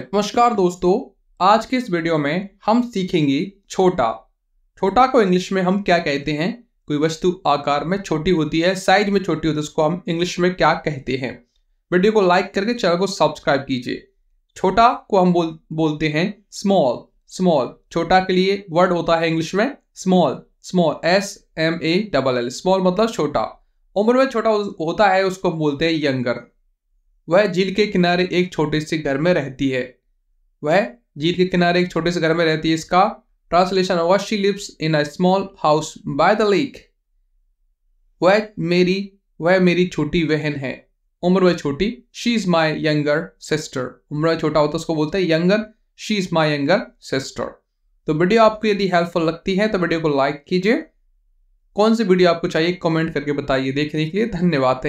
नमस्कार दोस्तों आज के इस वीडियो में हम सीखेंगे छोटा छोटा को इंग्लिश में हम क्या कहते हैं कोई वस्तु आकार में छोटी होती है साइज में छोटी होती है उसको हम इंग्लिश में क्या कहते हैं वीडियो को लाइक करके चैनल को सब्सक्राइब कीजिए छोटा को हम बोल बोलते हैं स्मॉल स्मॉल छोटा के लिए वर्ड होता है इंग्लिश में small small S M A double L small मतलब छोटा उम्र में छोटा होता है उसको बोलते हैं यंगर वह झील के किनारे एक छोटे से घर में रहती है वह झील के किनारे एक छोटे से घर में रहती है इसका ट्रांसलेशन हुआ she lives in a small house by the lake वह मेरी वह मेरी छोटी बहन है उम्र वह छोटी she is my younger sister उम्र वह छोटा होता है उसको बोलते हैं younger she is my younger sister तो वीडियो आपको यदि हेल्पफुल लगती है तो वीडियो को लाइक कीजिए कौन सी वीडियो आपको चाहिए कमेंट करके बताइए देखने के लिए धन्यवाद